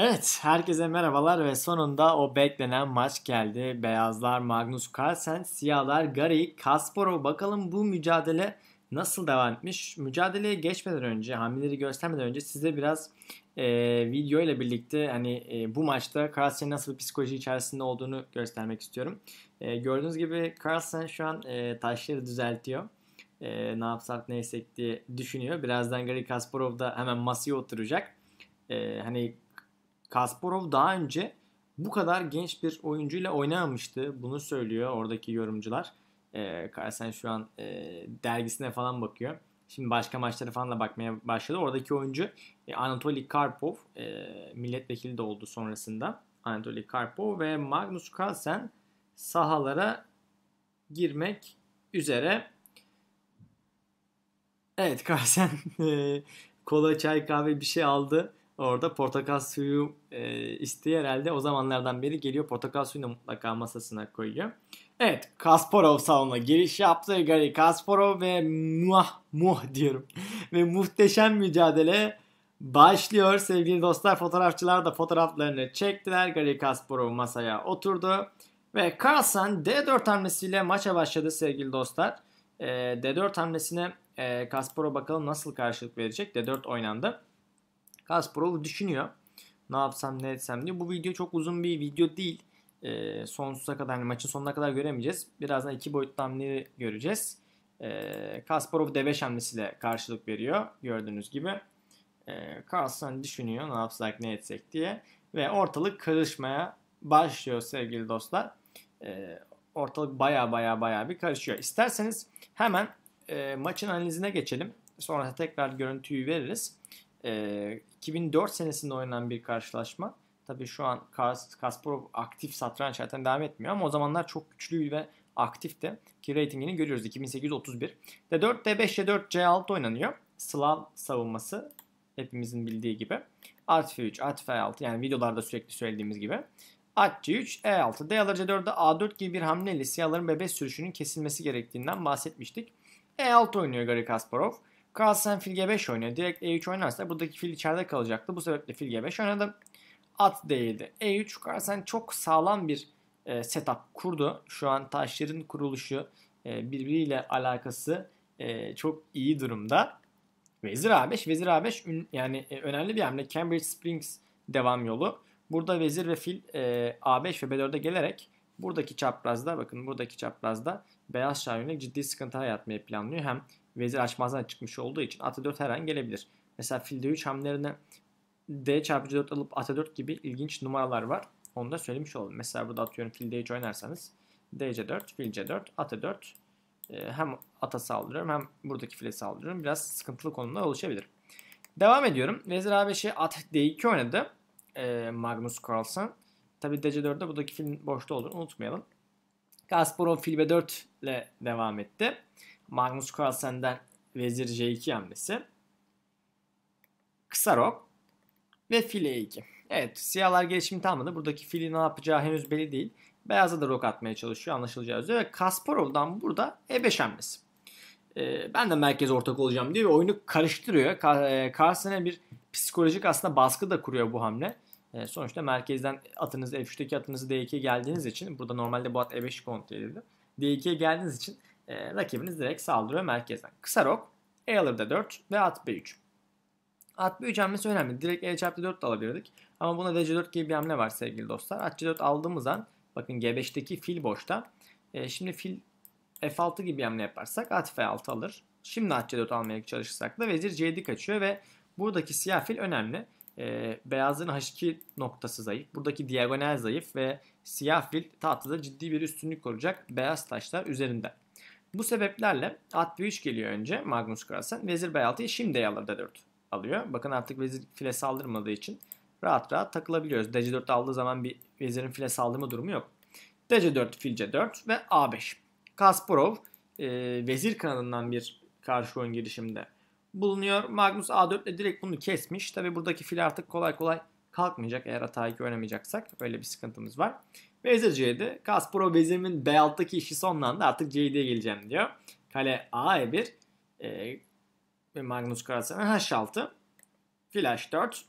Evet, herkese merhabalar ve sonunda o beklenen maç geldi. Beyazlar Magnus Carlsen, siyahlar Gary Kasparov. Bakalım bu mücadele nasıl devam etmiş? Mücadeleye geçmeden önce, hamleleri göstermeden önce size biraz e, video ile birlikte hani e, bu maçta Carlsen'in nasıl bir psikoloji içerisinde olduğunu göstermek istiyorum. E, gördüğünüz gibi Carlsen şu an e, taşları düzeltiyor. E, ne yapsak ne diye düşünüyor. Birazdan Gary Kasparov da hemen masaya oturacak. E, hani Kasparov daha önce bu kadar genç bir oyuncuyla oynamamıştı. Bunu söylüyor oradaki yorumcular. E, ee, Carlsen şu an e, dergisine falan bakıyor. Şimdi başka maçlara falan da bakmaya başladı. Oradaki oyuncu e, Anatoly Karpov e, milletvekili de oldu sonrasında. Anatoly Karpov ve Magnus Carlsen sahalara girmek üzere. Evet Carlsen e, kola, çay, kahve bir şey aldı. Orada portakal suyu e, isteği herhalde o zamanlardan beri geliyor. Portakal suyunu mutlaka masasına koyuyor. Evet Kasparov salonuna giriş yaptı. Gary Kasparov ve muah muah diyorum. ve muhteşem mücadele başlıyor. Sevgili dostlar fotoğrafçılar da fotoğraflarını çektiler. Gary Kasparov masaya oturdu. Ve Carlsen D4 hamlesiyle maça başladı sevgili dostlar. E, D4 hamlesine e, Kasparov bakalım nasıl karşılık verecek. D4 oynandı. Kasparov düşünüyor. Ne yapsam ne etsem diye. Bu video çok uzun bir video değil. E, sonsuza kadar hani maçın sonuna kadar göremeyeceğiz. Birazdan iki boyutlu hamleyi göreceğiz. E, Kasparov d hamlesiyle karşılık veriyor gördüğünüz gibi. E, ee, Carlson hani düşünüyor ne yapsak ne etsek diye. Ve ortalık karışmaya başlıyor sevgili dostlar. E, ortalık baya baya baya bir karışıyor. İsterseniz hemen e, maçın analizine geçelim. Sonra tekrar görüntüyü veririz. E, ee, 2004 senesinde oynanan bir karşılaşma. Tabii şu an Kas, Kasparov aktif satranç hayatına devam etmiyor ama o zamanlar çok güçlü ve aktif de ki ratingini görüyoruz 2831. D4, D5, C4, C6 oynanıyor. Slav savunması hepimizin bildiği gibi. At F3, At F6 yani videolarda sürekli söylediğimiz gibi. At C3, E6, D alır C4'de A4 gibi bir hamleyle siyahların bebe sürüşünün kesilmesi gerektiğinden bahsetmiştik. E6 oynuyor Gary Kasparov. Galatasaray fil G5 oynuyor. Direkt E3 oynarsa buradaki fil içeride kalacaktı. Bu sebeple fil G5 oynadı. At değildi. E3 Galatasaray çok sağlam bir e, setup kurdu. Şu an taşların kuruluşu e, birbiriyle alakası e, çok iyi durumda. Vezir A5, Vezir A5 yani e, önemli bir hamle. Cambridge Springs devam yolu. Burada vezir ve fil e, A5 ve B4'e gelerek buradaki çaprazda bakın buradaki çaprazda beyaz şah yönelik ciddi sıkıntılar yaratmayı planlıyor. Hem vezir açmazdan çıkmış olduğu için ata 4 her an gelebilir. Mesela filde 3 hamlerine d çarpıcı 4 alıp ata 4 gibi ilginç numaralar var. Onu da söylemiş oldum. Mesela burada atıyorum filde 3 oynarsanız dc4, fil c4, ata 4 e, hem ata saldırıyorum hem buradaki file saldırıyorum. Biraz sıkıntılı konular oluşabilir. Devam ediyorum. Vezir a5'e at d2 oynadı. E, Magnus Carlsen. Tabi dc4'de buradaki filin boşta olduğunu unutmayalım. Kasparov fil b4 ile devam etti. Magnus Carlsen'den Vezir C2 hamlesi. Kısa rok ve fil E2. Evet siyahlar gelişimi tamamladı. Buradaki fili ne yapacağı henüz belli değil. Beyaza da rok atmaya çalışıyor anlaşılacağı üzere. Ve Kasparov'dan burada E5 hamlesi. Ee, ben de merkez ortak olacağım diye oyunu karıştırıyor. E, Carlsen'e bir psikolojik aslında baskı da kuruyor bu hamle. Ee, sonuçta merkezden atınız F3'teki atınızı D2'ye geldiğiniz için burada normalde bu at E5 kontrol edildi. D2'ye geldiğiniz için e, rakibiniz direkt saldırıyor merkezden. Kısa rok E alır da 4 ve at B3. At B3 hamlesi önemli. Direkt E çarpı 4 de alabilirdik. Ama buna C4 gibi bir hamle var sevgili dostlar. At C4 aldığımız an bakın G5'teki fil boşta. E, şimdi fil F6 gibi bir hamle yaparsak at F6 alır. Şimdi at C4 almaya çalışırsak da vezir C7 kaçıyor ve buradaki siyah fil önemli. E, beyazın H2 noktası zayıf. Buradaki diagonal zayıf ve siyah fil tahtada ciddi bir üstünlük koruyacak. Beyaz taşlar üzerinde. Bu sebeplerle at B3 geliyor önce Magnus Carlsen. Vezir B6'yı şimdi alır D4 alıyor. Bakın artık vezir file saldırmadığı için rahat rahat takılabiliyoruz. DC4 aldığı zaman bir vezirin file saldırma durumu yok. DC4, fil C4 ve A5. Kasparov e, vezir kanadından bir karşı oyun girişimde bulunuyor. Magnus A4 ile direkt bunu kesmiş. Tabi buradaki fil artık kolay kolay kalkmayacak eğer hata 2 oynamayacaksak. Öyle bir sıkıntımız var. Vezir C'de Kaspro Bezem'in B6'daki işi sonlandı artık C'de geleceğim diyor. Kale A E1 e, ve Magnus Carlsen'e H6 Fil H4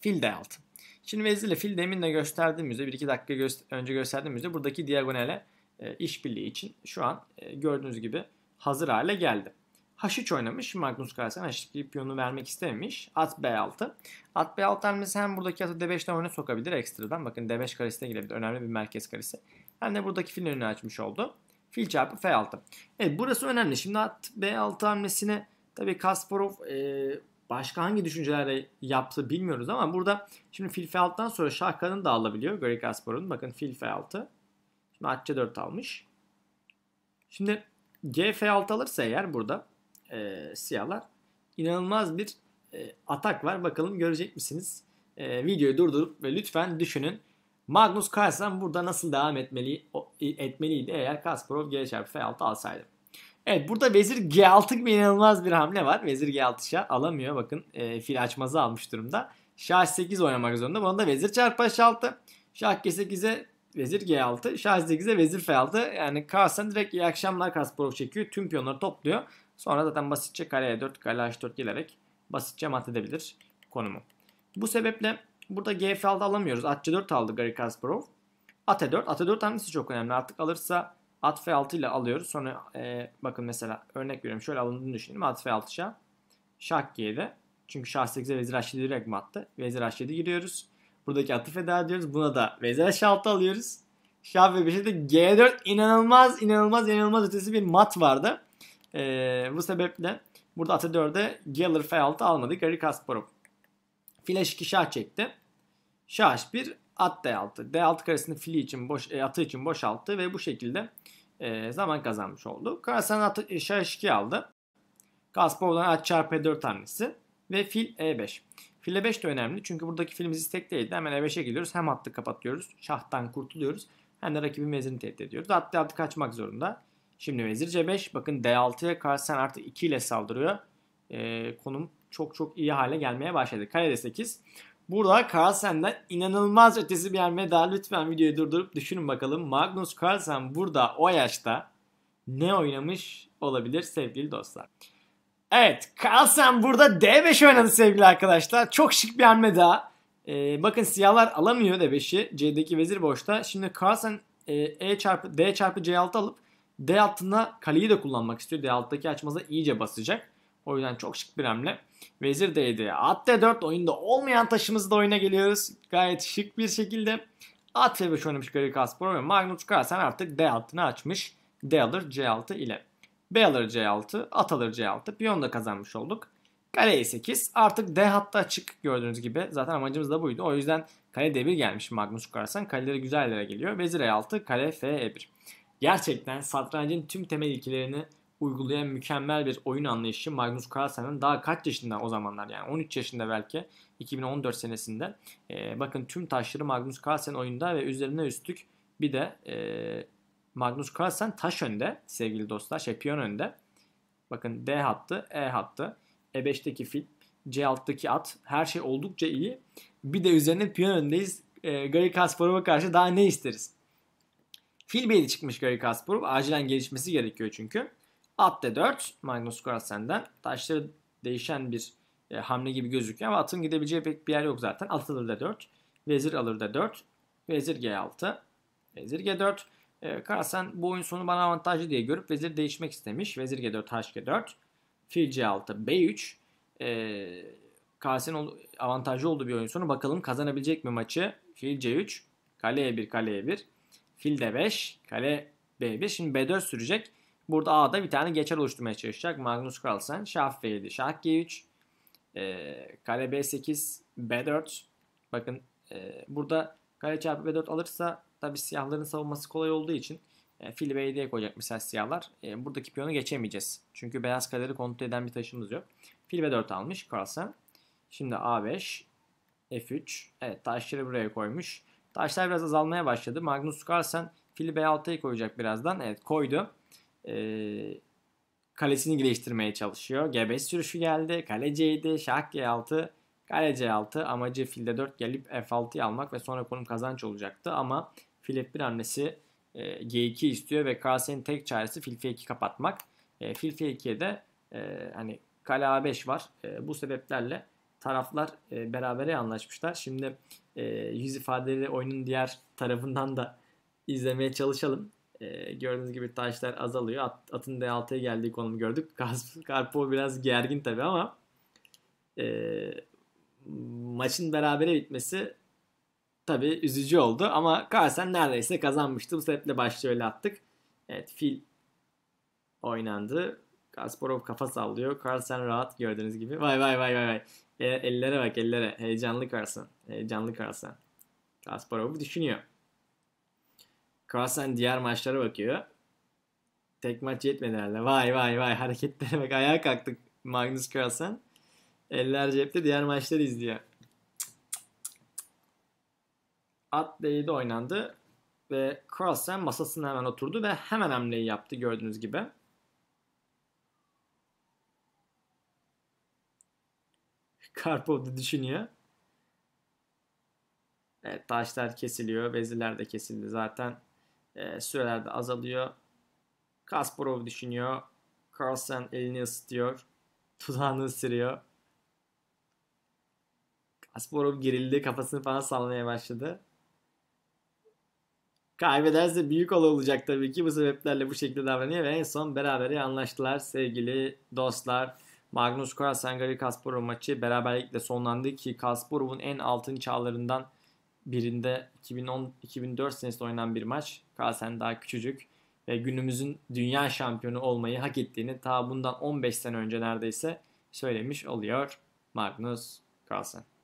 Fil D6. Şimdi vezirle fil deminle gösterdiğimizde 1-2 dakika göster önce gösterdiğimizde buradaki diagonale e, işbirliği için şu an e, gördüğünüz gibi hazır hale geldi. H3 oynamış. Magnus Carlsen H2 piyonu vermek istememiş. At B6. At B6'dan mesela hem buradaki atı D5'ten oyuna sokabilir ekstradan. Bakın D5 karesine girebilir. Önemli bir merkez karesi. Hem de buradaki filin önünü açmış oldu. Fil çarpı F6. Evet burası önemli. Şimdi at B6 hamlesini tabii Kasparov e, başka hangi düşüncelerle yaptı bilmiyoruz ama burada şimdi fil F6'dan sonra şah kanını da alabiliyor. Gary Kasparov'un. Bakın fil F6. Şimdi at C4 almış. Şimdi G F6 alırsa eğer burada e, siyahlar. İnanılmaz bir e, atak var. Bakalım görecek misiniz? E, videoyu durdurup ve lütfen düşünün. Magnus Carlsen burada nasıl devam etmeli etmeliydi eğer Kasparov G çarpı F6 alsaydı. Evet burada Vezir G6 gibi inanılmaz bir hamle var. Vezir G6 şah alamıyor. Bakın e, fil açmazı almış durumda. Şah 8 oynamak zorunda. Bunda Vezir çarpı H6. Şah G8'e Vezir G6. Şah 8'e Vezir F6. Yani Carlsen direkt iyi akşamlar Kasparov çekiyor. Tüm piyonları topluyor. Sonra zaten basitçe kare E4, kare H4 gelerek basitçe mat edebilir konumu. Bu sebeple burada gf 6 alamıyoruz. At C4 aldı Gary Kasparov. At E4. At E4 hamlesi çok önemli. Artık alırsa at F6 ile alıyoruz. Sonra e, bakın mesela örnek veriyorum. Şöyle alındığını düşünelim. At F6 şah. Şah G7. Çünkü şah 8'e vezir H7 direkt mi Vezir H7 giriyoruz. Buradaki atı feda ediyoruz. Buna da vezir H6 alıyoruz. Şah ve 5'e de G4 inanılmaz inanılmaz inanılmaz ötesi bir mat vardı. E, bu sebeple burada ata 4'e Geller F6 almadık. Gary Kasparov. File 2 şah çekti. Şah 1 at D6. D6 karesini fili için boş, e, atı için boşalttı ve bu şekilde e, zaman kazanmış oldu. Karasan atı, e, şah 2 aldı. Kasparov'dan at çarpı 4 e hamlesi ve fil E5. Fil E5 de önemli çünkü buradaki filimiz istek değildi. Hemen E5'e gidiyoruz, Hem hattı kapatıyoruz. Şahtan kurtuluyoruz. Hem de rakibin mezini tehdit ediyoruz. Hatta hattı kaçmak zorunda. Şimdi vezir c5. Bakın d6'ya karşı sen artık 2 ile saldırıyor. E, konum çok çok iyi hale gelmeye başladı. Kale d8. Burada Carlsen'den inanılmaz ötesi bir hamle daha lütfen videoyu durdurup düşünün bakalım. Magnus Carlsen burada o yaşta ne oynamış olabilir sevgili dostlar. Evet Carlsen burada D5 oynadı sevgili arkadaşlar. Çok şık bir hamle daha. Ee, bakın siyahlar alamıyor D5'i. C'deki vezir boşta. Şimdi Carlsen e, e çarpı, D çarpı C6 alıp D altına kaleyi de kullanmak istiyor. D alttaki açmaza iyice basacak. O yüzden çok şık bir hamle. Vezir D'ydi. At D4 oyunda olmayan taşımızı da oyuna geliyoruz. Gayet şık bir şekilde. At F5 oynamış Gary Kasparov ve Magnus Carlsen artık D altını açmış. D alır C6 ile. B alır C6, at alır C6. Piyon da kazanmış olduk. Kale E8 artık D hatta açık gördüğünüz gibi. Zaten amacımız da buydu. O yüzden kale D1 gelmiş Magnus Carlsen. Kaleleri güzel yere geliyor. Vezir E6, kale F 1 e Gerçekten satrancın tüm temel ilkelerini uygulayan mükemmel bir oyun anlayışı Magnus Carlsen'ın daha kaç yaşında o zamanlar yani 13 yaşında belki 2014 senesinde e, bakın tüm taşları Magnus Carlsen oyunda ve üzerine üstlük bir de e, Magnus Carlsen taş önde sevgili dostlar şey piyon önde bakın D hattı E hattı E5'teki fil C alttaki at her şey oldukça iyi bir de üzerine piyon öndeyiz e, Gary Kasparov'a karşı daha ne isteriz Filbeyli çıkmış Gary Kasparov. Acilen gelişmesi gerekiyor çünkü. At de 4 Magnus Carlsen'den. Taşları değişen bir e, hamle gibi gözüküyor ama atın gidebileceği pek bir yer yok zaten. Atılır D4. Vezir alır da 4 Vezir G6. Vezir G4. E, Carlsen bu oyun sonu bana avantajlı diye görüp vezir değişmek istemiş. Vezir G4, Taş G4. Fil C6, B3. E, Carlsen avantajlı oldu bir oyun sonu. Bakalım kazanabilecek mi maçı? Fil C3, kaleye 1, kaleye 1. Fil de 5. Kale B1. Şimdi B4 sürecek. Burada A'da bir tane geçer oluşturmaya çalışacak. Magnus Carlsen. Şah F7. Şah G3. E, kale B8. B4. Bakın e, burada kale çarpı B4 alırsa tabi siyahların savunması kolay olduğu için e, fil B7'ye koyacak mesela siyahlar. E, buradaki piyonu geçemeyeceğiz. Çünkü beyaz kaleleri kontrol eden bir taşımız yok. Fil B4 almış Carlsen. Şimdi A5. F3. Evet taşları buraya koymuş. Taşlar biraz azalmaya başladı. Magnus Carlsen fili B6'ya koyacak birazdan. Evet koydu. Ee, kalesini geliştirmeye çalışıyor. G5 sürüşü geldi. Kale C7, şah G6, kale C6. Amacı filde 4 gelip F6'yı almak ve sonra konum kazanç olacaktı. Ama filip bir annesi e, G2 istiyor ve Carlsen'in tek çaresi fil F2 kapatmak. E, fil F2'ye de e, hani kale A5 var. E, bu sebeplerle taraflar e, berabere anlaşmışlar. Şimdi e, yüz ifadeli oyunun diğer tarafından da izlemeye çalışalım. E, gördüğünüz gibi taşlar azalıyor. At, atın D6'ya geldiği konumu gördük. Karpo biraz gergin tabi ama e, maçın berabere bitmesi tabi üzücü oldu. Ama Carlsen neredeyse kazanmıştı. Bu sebeple başlığı öyle attık. Evet fil oynandı. Kasparov kafa sallıyor. Carlsen rahat gördüğünüz gibi. Vay vay vay vay vay. E, ellere bak ellere. Heyecanlı Carson. Heyecanlı Carson. Kasparov'u düşünüyor. Carson diğer maçlara bakıyor. Tek maç yetmedi herhalde. Vay vay vay hareketlere bak. Ayağa kalktık Magnus Carlsen. Eller cepte diğer maçları izliyor. Atley'de oynandı ve Carlsen masasına hemen oturdu ve hemen hamleyi yaptı gördüğünüz gibi. Karpov da düşünüyor. Evet taşlar kesiliyor. veziler de kesildi zaten. E, süreler de azalıyor. Kasparov düşünüyor. Carlsen elini ısıtıyor. Tuzağını ısırıyor. Kasparov gerildi. Kafasını falan sallamaya başladı. Kaybederse büyük olay olacak tabii ki. Bu sebeplerle bu şekilde davranıyor ve en son berabere anlaştılar sevgili dostlar. Magnus Carlsen Gary Kasparov maçı beraberlikle sonlandı ki Kasparov'un en altın çağlarından birinde 2010 2004 senesinde oynanan bir maç. Carlsen daha küçücük ve günümüzün dünya şampiyonu olmayı hak ettiğini ta bundan 15 sene önce neredeyse söylemiş oluyor Magnus Carlsen.